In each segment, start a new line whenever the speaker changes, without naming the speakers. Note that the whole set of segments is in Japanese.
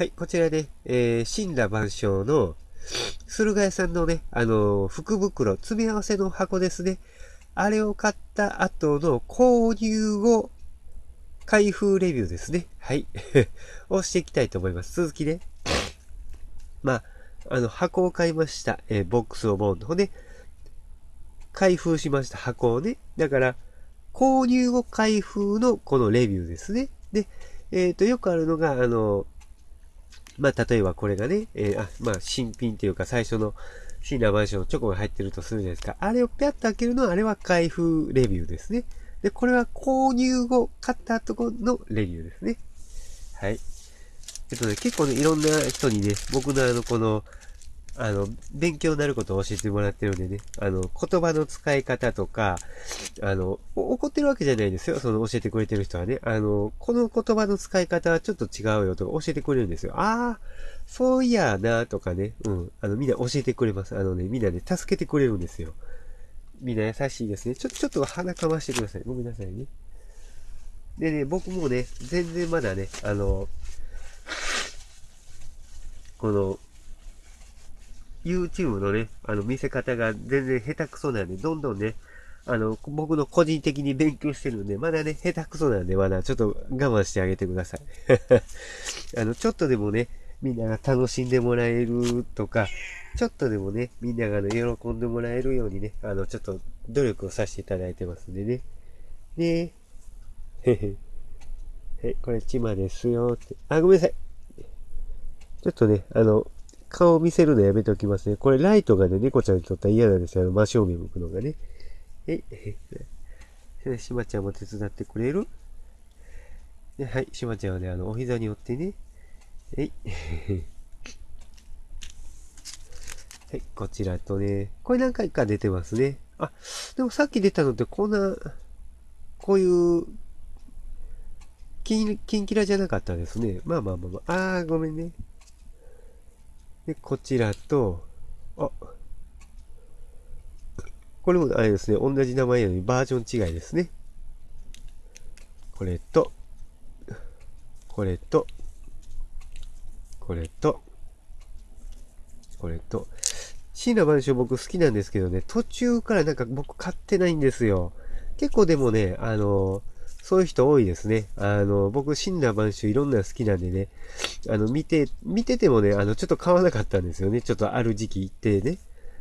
はい、こちらね、えー、神羅万象の、駿河屋さんのね、あのー、福袋、詰め合わせの箱ですね。あれを買った後の購入後、開封レビューですね。はい。を していきたいと思います。続きね。まあ、あの、箱を買いました。えー、ボックスをボン方ね。開封しました。箱をね。だから、購入後開封のこのレビューですね。で、えっ、ー、と、よくあるのが、あのーまあ、例えばこれがね、えー、あ、まあ、新品というか最初のシーナマンションチョコが入ってるとするじゃないですか。あれをぴゃっと開けるのは、あれは開封レビューですね。で、これは購入後、買ったとこのレビューですね。はい。えっとね、結構ね、いろんな人にね、僕のあの、この、あの、勉強になることを教えてもらってるんでね、あの、言葉の使い方とか、あの、怒ってるわけじゃないですよ、その教えてくれてる人はね。あの、この言葉の使い方はちょっと違うよとか教えてくれるんですよ。ああ、そういやなとかね、うん、あの、みんな教えてくれます。あのね、みんなね、助けてくれるんですよ。みんな優しいですね。ちょ、ちょっと鼻かましてください。ごめんなさいね。でね、僕もね、全然まだね、あの、この、YouTube のね、あの、見せ方が全然下手くそなんで、どんどんね、あの、僕の個人的に勉強してるんで、まだね、下手くそなんで、まだちょっと我慢してあげてください。あの、ちょっとでもね、みんなが楽しんでもらえるとか、ちょっとでもね、みんなが、ね、喜んでもらえるようにね、あの、ちょっと努力をさせていただいてますんでね。ねえ。へへ。え、これ、チマですよって。あ、ごめんなさい。ちょっとね、あの、顔見せるのやめておきますね。これライトがね、猫ちゃんにとったら嫌なんですよ。あの、真正面向くのがね。え、え、しまちゃんも手伝ってくれるはい、しまちゃんはね、あの、お膝に寄ってね。えい。はい、こちらとね、これ何回か出てますね。あ、でもさっき出たのってこんな、こういう、キンキラじゃなかったですね。まあまあまあまあ。ああ、ごめんね。で、こちらと、あ、これもあれですね、同じ名前なのにバージョン違いですね。これと、これと、これと、これと、椎名版書僕好きなんですけどね、途中からなんか僕買ってないんですよ。結構でもね、あのーそういう人多いですね。あの、僕、ん羅万象いろんな好きなんでね、あの、見て、見ててもね、あの、ちょっと買わなかったんですよね。ちょっとある時期行ってね。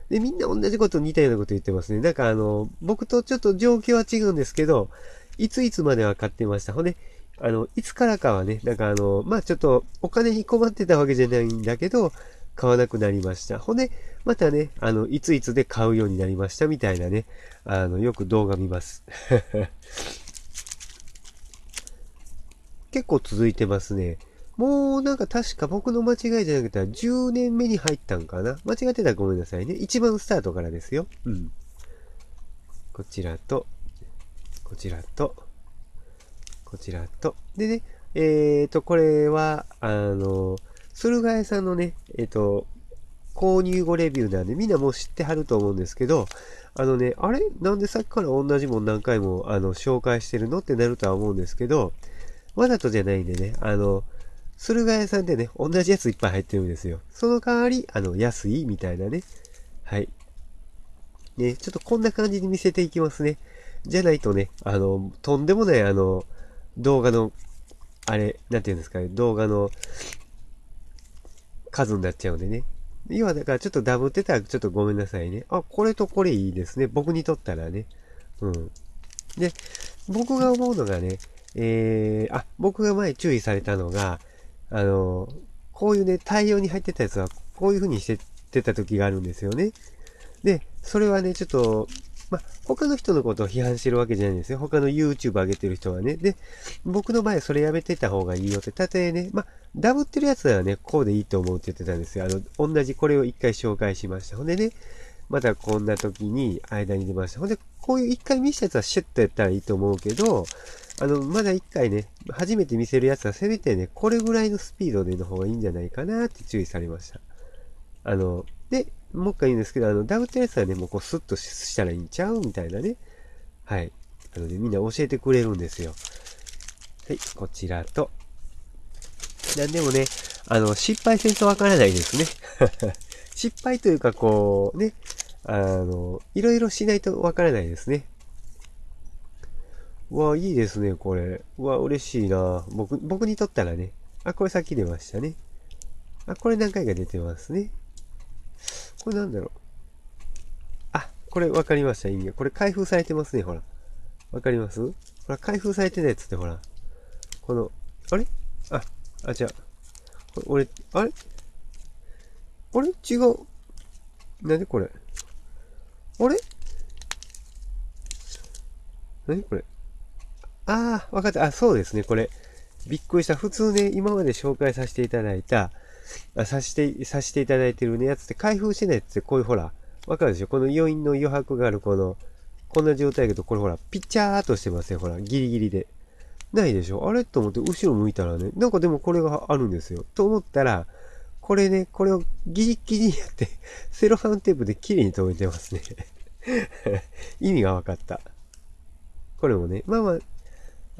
で、みんな同じこと似たようなこと言ってますね。なんかあの、僕とちょっと状況は違うんですけど、いついつまでは買ってました。ほんで、あの、いつからかはね、なんかあの、まあ、ちょっとお金に困ってたわけじゃないんだけど、買わなくなりました。ほんで、またね、あの、いついつで買うようになりましたみたいなね、あの、よく動画見ます。結構続いてますね。もうなんか確か僕の間違いじゃなくて10年目に入ったんかな間違ってたらごめんなさいね。一番スタートからですよ。うん。こちらと、こちらと、こちらと。でね、えっ、ー、と、これは、あの、駿河屋さんのね、えっ、ー、と、購入後レビューなんで、みんなもう知ってはると思うんですけど、あのね、あれなんでさっきから同じもん何回も、あの、紹介してるのってなるとは思うんですけど、わざとじゃないんでね、あの、駿河屋さんでね、同じやついっぱい入ってるんですよ。その代わり、あの、安いみたいなね。はい。ね、ちょっとこんな感じに見せていきますね。じゃないとね、あの、とんでもない、あの、動画の、あれ、なんていうんですかね、動画の数になっちゃうんでね。今だからちょっとダブってたらちょっとごめんなさいね。あ、これとこれいいですね。僕にとったらね。うん。で、僕が思うのがね、えー、あ、僕が前注意されたのが、あの、こういうね、対応に入ってたやつは、こういう風にしててた時があるんですよね。で、それはね、ちょっと、ま、他の人のことを批判してるわけじゃないんですよ。他の YouTube 上げてる人はね。で、僕の場合それやめてた方がいいよって、たとえね、ま、ダブってるやつならね、こうでいいと思うって言ってたんですよ。あの、同じこれを一回紹介しました。ほんでね、またこんな時に間に出ました。ほんで、こういう一回見したやつはシュッとやったらいいと思うけど、あの、まだ一回ね、初めて見せるやつはせめてね、これぐらいのスピードでの方がいいんじゃないかなって注意されました。あの、で、もう一回言うんですけど、あの、ダブったやつはね、もうこうスッとしたらいいんちゃうみたいなね。はい。なので、みんな教えてくれるんですよ。はい、こちらと。なんでもね、あの、失敗せんとわからないですね。失敗というか、こう、ね、あの、いろいろしないとわからないですね。わあ、いいですね、これ。うわあ、嬉しいな。僕、僕にとったらね。あ、これさっき出ましたね。あ、これ何回か出てますね。これなんだろう。あ、これわかりました、意味が。これ開封されてますね、ほら。わかりますほら、開封されてないっつってほら。この、あれあ、あ、じゃあ。俺、あれあれ違う。なんでこれあれ何これああ、わかった。あ、そうですね。これ、びっくりした。普通ね、今まで紹介させていただいた、あさして、させていただいてるね、やつって開封してないやつって、こういうほら、わかるでしょこの余韻の余白がある、この、こんな状態だけど、これほら、ピッチャーとしてますよ、ほら、ギリギリで。ないでしょあれと思って、後ろ向いたらね、なんかでもこれがあるんですよ。と思ったら、これね、これをギリギリやって、セロハンテープで綺麗に留めてますね 意味が分かった。これもね、まあまあ、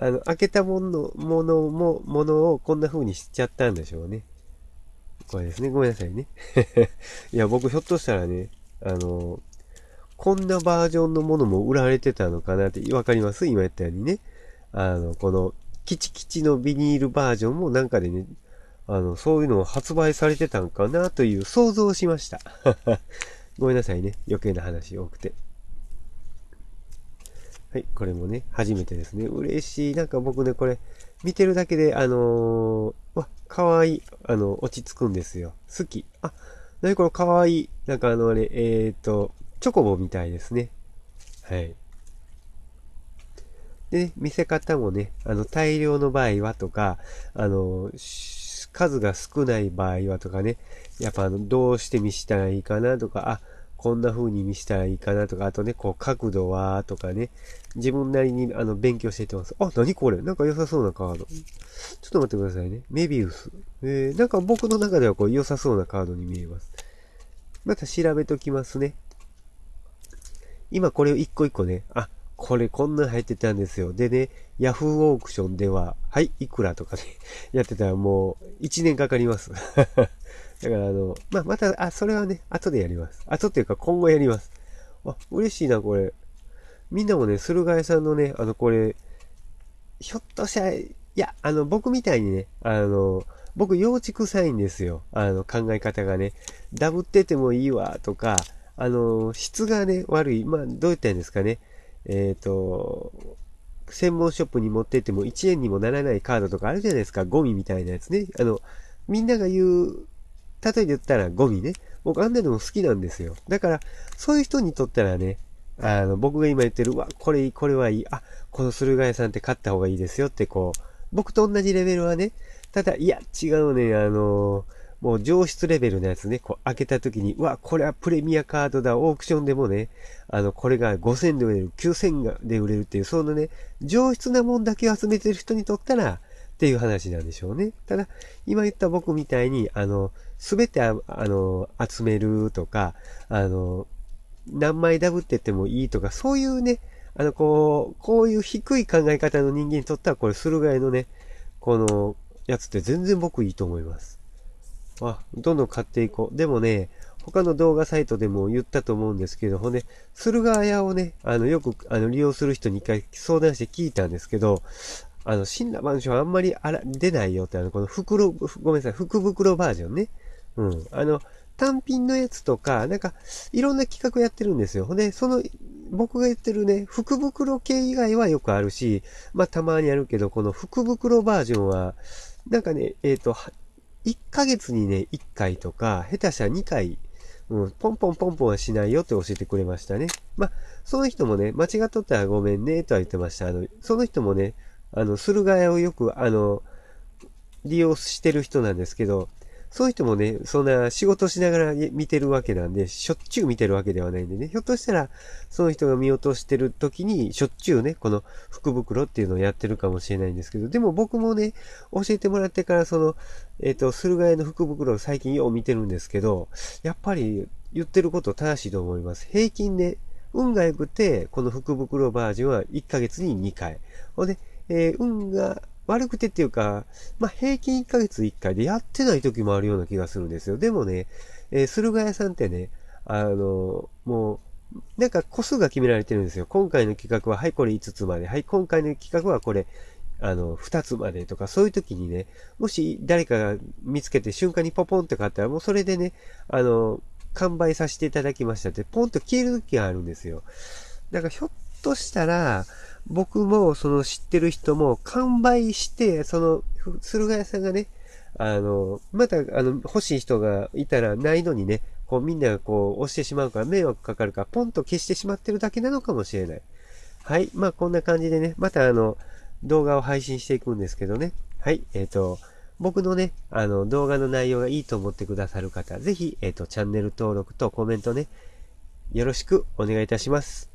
あの、開けたもの、ものも、ものをこんな風にしちゃったんでしょうね。これですね。ごめんなさいね。いや、僕ひょっとしたらね、あの、こんなバージョンのものも売られてたのかなって、わかります今言ったようにね。あの、この、キチキチのビニールバージョンもなんかでね、あの、そういうのを発売されてたんかなという想像をしました。ごめんなさいね。余計な話多くて。はい、これもね、初めてですね。嬉しい。なんか僕ね、これ、見てるだけで、あのー、わ、かわいい。あの、落ち着くんですよ。好き。あ、なにこれかわいい。なんかあのあれ、えっ、ー、と、チョコボみたいですね。はい。で、ね、見せ方もね、あの、大量の場合はとか、あの、数が少ない場合はとかね、やっぱあの、どうして見したらいいかなとか、あ、こんな風に見せたらいいかなとか、あとね、こう、角度は、とかね、自分なりに、あの、勉強していってます。あ、何これなんか良さそうなカード。ちょっと待ってくださいね。メビウス。えー、なんか僕の中ではこう、良さそうなカードに見えます。また調べときますね。今これを一個一個ね、あ、これこんなん入ってたんですよ。でね、ヤフーオークションでは、はい、いくらとかね、やってたらもう1年かかります。だからあの、まあ、また、あ、それはね、後でやります。後っていうか今後やります。あ、嬉しいな、これ。みんなもね、駿河屋さんのね、あの、これ、ひょっとしたら、いや、あの、僕みたいにね、あの、僕、幼稚臭いんですよ。あの、考え方がね。ダブっててもいいわ、とか、あの、質がね、悪い。まあ、どう言ったんですかね。えっ、ー、と、専門ショップに持ってっても1円にもならないカードとかあるじゃないですか。ゴミみたいなやつね。あの、みんなが言う、例えで言ったらゴミね。僕あんなのも好きなんですよ。だから、そういう人にとったらね、あの、僕が今言ってる、わ、これいい、これはいい、あ、この駿河屋さんって買った方がいいですよってこう、僕と同じレベルはね、ただ、いや、違うね、あのーもう上質レベルのやつね、こう開けた時に、うわ、これはプレミアカードだ、オークションでもね、あの、これが5000で売れる、9000で売れるっていう、そのね、上質なもんだけを集めてる人にとったら、っていう話なんでしょうね。ただ、今言った僕みたいに、あの、すべてあ、あの、集めるとか、あの、何枚ダブってってもいいとか、そういうね、あの、こう、こういう低い考え方の人間にとったら、これ、するぐらいのね、このやつって全然僕いいと思います。あ、どんどん買っていこう。でもね、他の動画サイトでも言ったと思うんですけどほね、駿河屋をね、あの、よく、あの、利用する人に一回相談して聞いたんですけど、あの、死んだ象あんまりあら出ないよって、あの、この袋、ごめんなさい、福袋バージョンね。うん。あの、単品のやつとか、なんか、いろんな企画やってるんですよ。ほんで、その、僕が言ってるね、福袋系以外はよくあるし、まあ、たまにあるけど、この福袋バージョンは、なんかね、えっ、ー、と、1ヶ月にね、1回とか、下手したら2回、うん、ポンポンポンポンはしないよって教えてくれましたね。まあ、その人もね、間違っとったらごめんね、とは言ってました。あの、その人もね、あの、駿河屋をよく、あの、利用してる人なんですけど、そういう人もね、そんな仕事しながら見てるわけなんで、しょっちゅう見てるわけではないんでね、ひょっとしたら、その人が見落としてる時に、しょっちゅうね、この福袋っていうのをやってるかもしれないんですけど、でも僕もね、教えてもらってから、その、えっ、ー、と、駿河屋の福袋を最近よう見てるんですけど、やっぱり言ってること正しいと思います。平均ね、運が良くて、この福袋バージョンは1ヶ月に2回。ほんで、えー、運が悪くてっていうか、まあ、平均1ヶ月1回でやってない時もあるような気がするんですよ。でもね、えー、駿河屋さんってね、あの、もう、なんか個数が決められてるんですよ。今回の企画は、はい、これ5つまで。はい、今回の企画はこれ、あの、2つまでとか、そういう時にね、もし誰かが見つけて瞬間にポポンって買ったら、もうそれでね、あの、完売させていただきましたって、ポンと消える時があるんですよ。だからひょっとしたら、僕もその知ってる人も完売して、その、駿河屋さんがね、あの、また、あの、欲しい人がいたらないのにね、こうみんながこう押してしまうから迷惑かかるから、ポンと消してしまってるだけなのかもしれない。はい。まあ、こんな感じでね、またあの、動画を配信していくんですけどね。はい。えっ、ー、と、僕のね、あの、動画の内容がいいと思ってくださる方、ぜひ、えっ、ー、と、チャンネル登録とコメントね、よろしくお願いいたします。